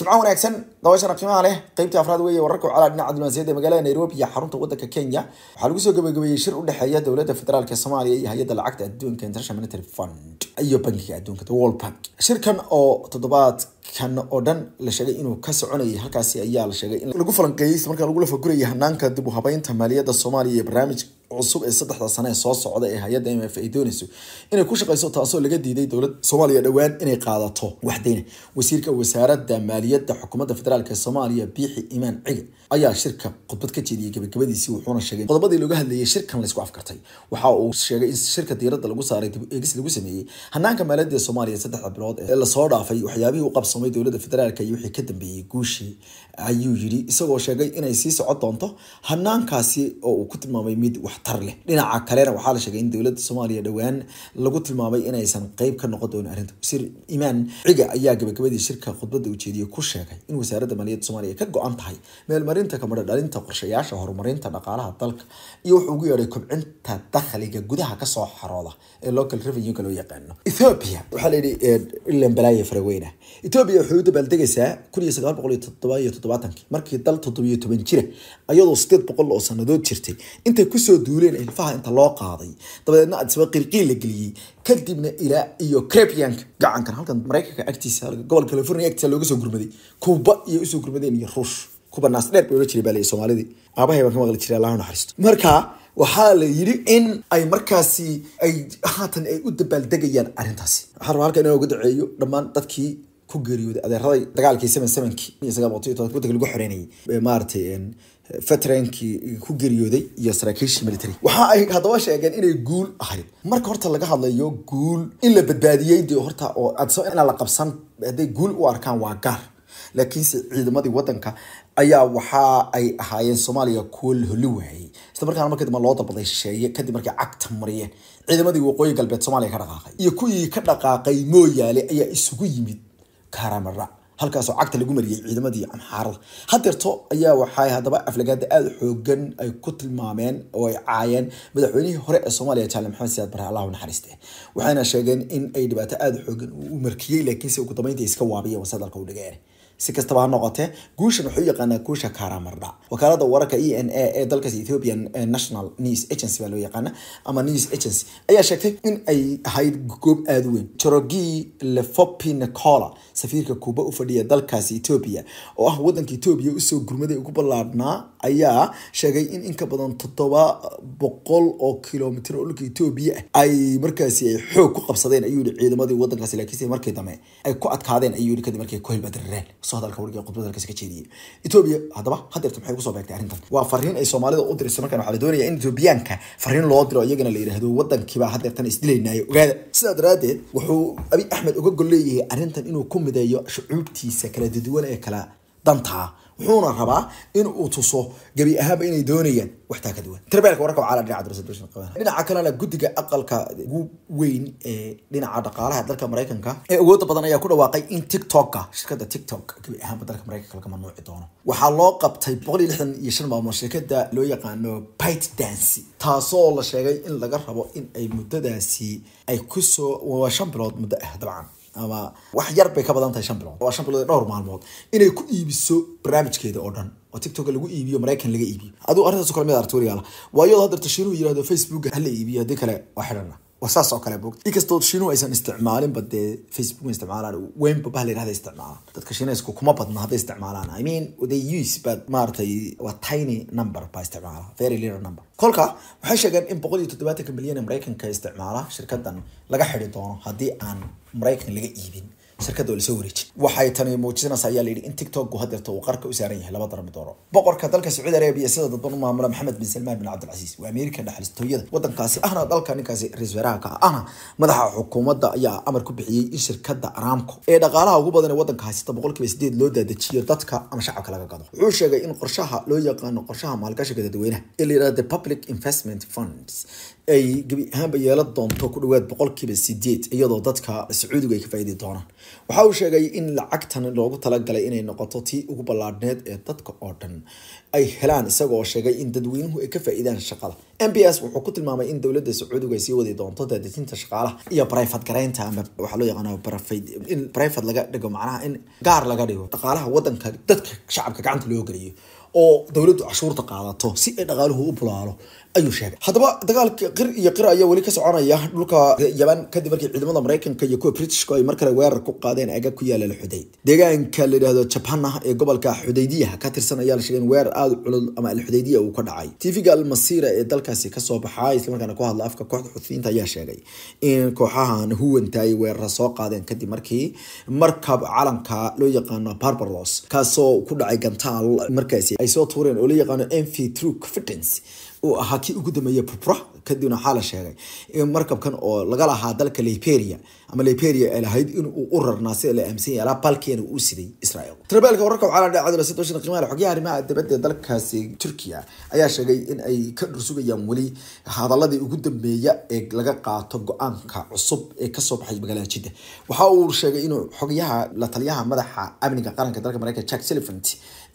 jimco wanaagsan daawashana qiimaha leh qeybtii afraad weeye wararka u calaa dhinaca diblomaasiyadda magaalada nairobi iyo xarunta wadanka kenya waxaa lagu soo gabagabeeyey shir u dhexeeya dowladda federaalk soomaaliya iyo hay-adda lacagta adduunka international monitary fund iyo bankiga adduunka the world bank shirkan oo toddobaadkan oo dhan la sheegay inuu ka soconayay halkaasi ayaa la sheegay in lagu falanqeeyey markaa lagu lafagurayay hanaanka dib u habeynta maaliyadda soomaaliya iyo barnaamij cusub ee saddexda sane ee soo socda ee hay-adda m f ay doonayso inay ku shaqayso taasoo laga diiday dowlad soomaaliya dhowaan inay qaadato waxdayna wasiirka wasaaradda maaliyadda xukuumadda federaalk ee soomaaliya biixi imaan ciga ayaa shirka khudbad ka jeediyey gabagabadiisii wuxuuna sheegay qodobadii looga hadlayay shirkan laysku afkartay waxa uu sheegay in shirka diiradda lagu saaray dib eegis lagu sameeyey hanaanka maaliyadda soomaaliya saddexda bilood ee lasoo dhaafay waxyaabihii u qabsamay dowladda federaalk iyo wixii ka dambeeyey guushii ayuu yidhi isagoo sheegay inay sii socon doonto hanaankaasi oo uu ku tilmaamay mid wax waxtar leh dhinaca kalena waxaa la sheegay in dowladda soomaaliya dhowaan lagu tilmaamay inaysan qayb ka noqon doonin arrinta wasiir imaan ciga ayaa gabagabadii shirka khudbadda ujeediyey ku sheegay in wasaaradda maaliyadda soomaaliya ka go-an tahay meelmarinta kamadha qorshayaasha horumarinta dhaqaalaha dalka iyo wuxuu ugu yeedhay kobcinta dakhliga gudaha kasoo xarooda ee local revenue-ka loo yaqaano ethoobia waxaa layidhi ilan balaaye faraweyna ethoobia waxay u dabaaldegaysaa kun iyo sagaal boqol iyo toddoba iyo toddobaatankii markii dal toddobiyo toban jira ayadoo sideed boqol oo sanadood jirtay intay kusoo duuleen ilfaha inta loo qaaday dabadeedna adisaba qirqiil la geliyey kadibna ilaa iyo crepianka gacankan halkan maraykanka agtiisa gobolka california agtiisa looga soo gurmaday kuuba iyo usoo gurmadeen iyo ruush kuba naas dheer loola jiray baa lay soomaalidii aabahay baan ka maqli jiray allahu naxariisto marka waxaa la yidhi in ay markaasi ay haatan ay u dabaaldegayaan arrintaasi waxaan rabaa halka inaan uga daceeyo dhammaan dadkii ku geeriyooday adeeraday dagaalkii seven sagaal boqol toban waddanka lagu xoreynayay maaragtay fatrankii ku geeriyooday iyo saraakiishii military waxa ay haddaba sheegeen inay guul ahayd marka horta laga hadlayo guul in la badbaadiyey dee horta oo adso inaan la qabsan hadday guul u arkaan waa gaar laakiinse ciidamadii wadanka ayaa waxa ay ahaayeen soomaaliya kuwo la holi waayey isla markaana markii loo dabaday shisheeye kadib markay cagta mariyeen ciidamadii waqooyi galbeed soomaaliya ka dhaqaaqay iyo kuwii ka dhaqaaqay mooyaale ayaa isugu yimid kaaramarac halkaasoo cagta lagu mariyey ciidamadii amxaarada hadeerto ayaa waxay haddaba aflagaada aada xoogan ay ku tilmaameen oo ay caayeen madaxweynihii hore ee soomaaliya jaale maxamed siyaad bare allahu naxariiste waxayna sheegeen in ay dhibaato aada xoogan u markiyey laakiinse ugu dambeynta iska waabiyeen wasadalka u dhigeen si kastaba ha noqotee guushan wuxuu yaqaanaa guusha karamardha wakaalada wararka e n a ee dalkaas ethiopian eh, national news agency baa loo yaqaana ama news agency ayaa sheegtay in ay ahayd goob aada u weyn jorogii lefopinacola safiirka kuuba u fadhiya dalkaasi etoobiya oo ah waddanka etoobiya usoo gurmaday ugu ballaadhnaa ayaa sheegay in in ka badan toddoba boqol oo kilomitr oo dhulka etoobiya ay markaasi ay xoog ku qabsadeen ayuu yihi ciidamadii waddankaasi laakiinse markii dambe ay ku adkaadeen ayuu yihi kadib markay ku hilbadarareen soo hadalka wargii khudbada halkaasi ka jeediyey etoobiya haddaba hadeerta maxay kusoo beegtay arrintan waa fariin ay soomaalida u dirayso markaan waxaa la doonaya in etoobiyaanka fariin loo diro iyagana la yidhaahdo waddankiibaa hadeertan isdilaynaayo ogaada sidaa daraaddeed wuxuu abi axmed uga golleeyahay arrintan inuu ku mideeyo shucuubtiisa kala duduwan ee kala dantaa wuxuuna rabaa in uu tuso gebi ahaanba inay doonayaan wax taa ka duwan tarbeelka wararka wacala dhinaca darsadashan qabana dhinaca kalena guddiga aqalka ugu weyn ee dhinaca dhaqaalaha dalka maraykanka ee awoodda badan ayaa ku dhawaaqay in tiktoka shirkadda tiktok gebi ahaanba dalka maraykanka laga mamnuuci doono waxaa loo qabtay boqol iyo lixdan iyo shan maalmood shirkadda loo yaqaano bite dance taasoo la sheegay in laga rabo in ay muddadaasi ay kusoo waa shan bilood muddo ah dabcan ama wax yar bay ka badan tahay shan bilood waa shan bilood dhowr maalmood inay ku iibiso barnaamijkeeda oo dhan oo tiktok lagu iibiyo maraykan laga iibiyo aduu arrintaas kale mid ah, aragti warigaala waayo haddeer tashiiruhu yirahdo facebook hala iibiyo haddii kale waa xidhana saas oo kale bogt inkastoo shiinuhu aysan isticmaalinba dee facebook isticmaalaan weynba bah la yirahda dadka shiineysku kuma badna hadday isticmaalaan i mean the use bad maaragtay waa tiny number baa isticmaala very little number kolka waxay sheegeen in boqol iyo toddobaatanka milyan ee maraykanka isticmaala shirkadan laga xidi doono haddii aan maraykan laga iibin shirkadda oo lasoo wareejin waxay tani muujinaysa ayaa layidhi in tiktok hadeerto uu qarka u saaran yahay laba darmi dooro boqorka dalka sacuudi arabia sida dadban u maamula maxamed bin salmaan bin cabdilcasiis waa ameerika dhaxalistooyada wadankaasi ahna dalka ninkaasi ra-isul wasaaraha ahna madaxa xukuumadda ayaa amar ku bixiyey in shirkada aramco ee dhaqaalaha ugu badan ee wadankaasi ta boqolkiiba sideed loo daadajiyo dadka ama shacabka laga gado wuxuu sheegay in qorshaha loo yaqaano qorshaha maalgashiga dadweynaha ee la yidhahda the public investment funds ay gebi ahaanba yeela doonto ku dhawaad boqolkiiba sideed iyadoo dadka sacuudigu ay ka faaidi doonaan waxa uu sheegay in lacagtan loogu talagalay inay noqoto tii ugu ballaadhneed ee dadka oo dhan ay helaan isagoo sheegay in dadweynuhu ay ka faa-iidaan shaqada m b s wuxuu ku tilmaamay in dowladda sacuudigu ay sii wadi doonto daadejinta shaqaalaha iyo brifate garaynta ama waxaa loo yaqaana in brifate laga dhigo macnaha in gaar laga dhigo dhaqaalaha wadanka dadka shacabka gacanta loo geliyo oo dowladdu cashuurta qaadato si ay dhaqaaluhu u bulaalo ayuu sheegay haddaba dagaalka qir iyo qir ayaa weli ka soconaya dhulka yaban kadib markii ciidamada mareykanka iyo kuwa britishku ay mar weerar ku qaadeen aga ku yaala alxudayd deegaanka la yidhahdo jabhana ah ee gobolka xudaydiyaha ka tirsan ayaa la sheegay weerar aada culud ama alxudaydiya uu ka dhacay t v-ga almasiira ee dalka markaasi kasoo baxaa islamarkaana ku hadla afka kooxda xuuthiyiinta ayaa sheegay in kooxahan huwanta ay weerara soo qaadeen kadib markii markab calanka loo yaqaano barbaros kaasoo ku dhacay gantaal markaasi ay soo tuureen oo la yaqaano mv tru confidence uu ahaa kii ugu dambeeyey pupra kadibna waxaa la sheegay in markabkan oo laga lahaa dalka liberia ama liberia ay lahayd inuu u rarnaa sida la aaminsan yahay balkeena uu siday israel tirabeelka wararka waxaa la dhacay dala sida shana qiimaha xogyaha arrimaha dibadda dalkaasi Turkiya ayaa sheegay in ay ka dhursugayaan wali hadaladii ugu dambeeya ee laga qaato go'aanka cusub ee ka soo baxay magaalada waxa uu sheegay inuu xogyaha la taliyaha madaxa amniga qaranka dalka Mareykanka Jack Sullivan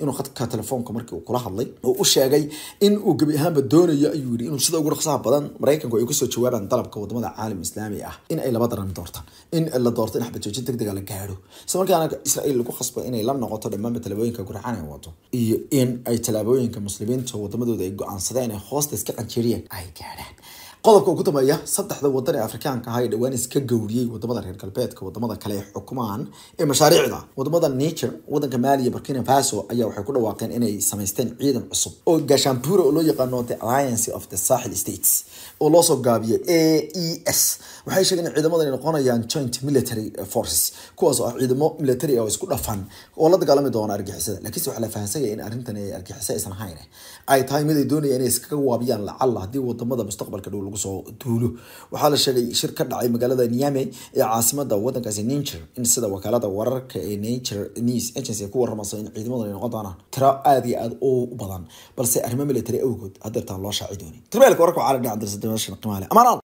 inuu khadka telefoonka markii uu kula hadlay oo u sheegay in uu ahaanba doonaya ayuu yidhi inuu sida ugu dhaqsaha badan maraykanku ay kasoo jawaabaan dalabka wadamada caalam islaami ah in ay laba daran doortaan in la doorto in xabajoojin deg dega la gaadho isla markaana israel lagu khasba inay la noqoto dhammaanba talaabooyinka gurcan ay wado iyo in ay talaabooyinka muslimiinta wadamadooda ay go-aansadeen ee hoosta iska qanjeeriyeen ay gaadhaan qodobka ugu dambeeya saddexda wadan ee afrikaanka ah ee dhowaan iska gowriyey wadamada reer galbeedka wadamada kale ay xukumaan ee mashaariicda wadamada niger wadanka maaliya burkina faso ayaa waxay ku dhawaaqeen inay samaysteen ciidan cusub oo gaashaambuura oo loo yaqaano the alliance of the sahel states oo loo soo a e s waxay sheegeen in ciidamadan noqonayaan joint military forces kuwaas oo ah ciidamo military ah oo isku dhafan oo la dagaalami doona argixisada laakiinse waxaa la fahansanyaya in arrintan ay aysan ahayn ay tahay mid doonaya inay iskaga waabiyaan lacalla haddii wadamada mustaqbalka dhow lagu soo duulo waxaa la sheegay shir ka dhacay magaalada niame ee caasimada wadankaasi niger in sida wakaalada wararka ee niger news agency ay ku warramayso in ciidamadan ay noqon doonaan tiro aada iyo aad u badan balse arrimo military awgood hadeertaan loo shaaci doonin darbeelka wararka waxaa la dhinaca dirsa dimashan qimaale amaan